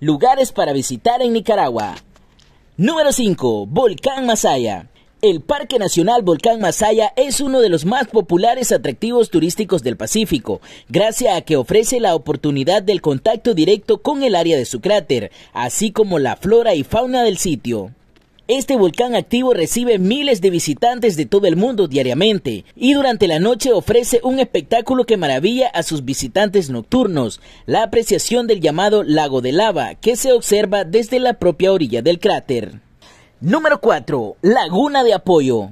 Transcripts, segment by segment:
Lugares para visitar en Nicaragua. Número 5. Volcán Masaya. El Parque Nacional Volcán Masaya es uno de los más populares atractivos turísticos del Pacífico, gracias a que ofrece la oportunidad del contacto directo con el área de su cráter, así como la flora y fauna del sitio. Este volcán activo recibe miles de visitantes de todo el mundo diariamente y durante la noche ofrece un espectáculo que maravilla a sus visitantes nocturnos, la apreciación del llamado lago de lava que se observa desde la propia orilla del cráter. Número 4. Laguna de Apoyo.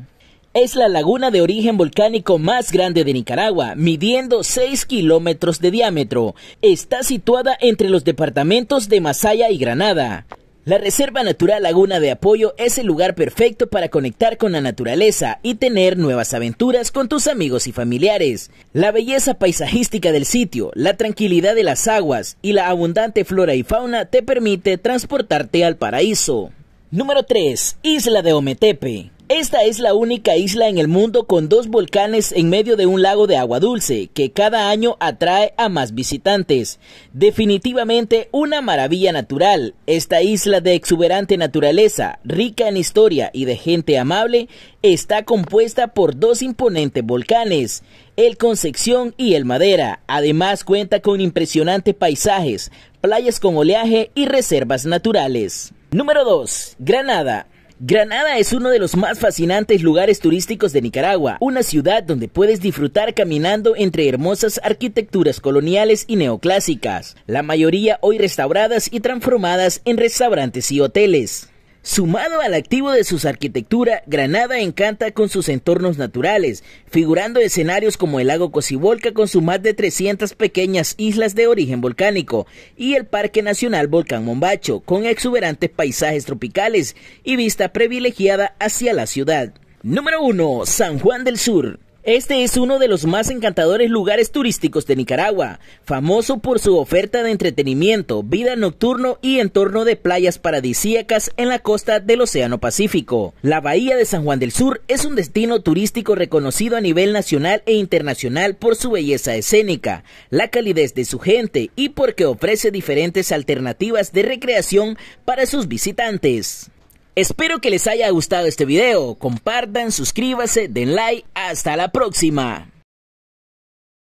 Es la laguna de origen volcánico más grande de Nicaragua, midiendo 6 kilómetros de diámetro. Está situada entre los departamentos de Masaya y Granada. La Reserva Natural Laguna de Apoyo es el lugar perfecto para conectar con la naturaleza y tener nuevas aventuras con tus amigos y familiares. La belleza paisajística del sitio, la tranquilidad de las aguas y la abundante flora y fauna te permite transportarte al paraíso. Número 3. Isla de Ometepe. Esta es la única isla en el mundo con dos volcanes en medio de un lago de agua dulce, que cada año atrae a más visitantes. Definitivamente una maravilla natural. Esta isla de exuberante naturaleza, rica en historia y de gente amable, está compuesta por dos imponentes volcanes, el Concepción y el Madera. Además cuenta con impresionantes paisajes, playas con oleaje y reservas naturales. Número 2. Granada. Granada es uno de los más fascinantes lugares turísticos de Nicaragua, una ciudad donde puedes disfrutar caminando entre hermosas arquitecturas coloniales y neoclásicas, la mayoría hoy restauradas y transformadas en restaurantes y hoteles. Sumado al activo de sus arquitectura, Granada encanta con sus entornos naturales, figurando escenarios como el lago Cocibolca con sus más de 300 pequeñas islas de origen volcánico y el Parque Nacional Volcán Mombacho, con exuberantes paisajes tropicales y vista privilegiada hacia la ciudad. Número 1. San Juan del Sur. Este es uno de los más encantadores lugares turísticos de Nicaragua, famoso por su oferta de entretenimiento, vida nocturno y entorno de playas paradisíacas en la costa del Océano Pacífico. La Bahía de San Juan del Sur es un destino turístico reconocido a nivel nacional e internacional por su belleza escénica, la calidez de su gente y porque ofrece diferentes alternativas de recreación para sus visitantes. Espero que les haya gustado este video. Compartan, suscríbanse, den like. Hasta la próxima.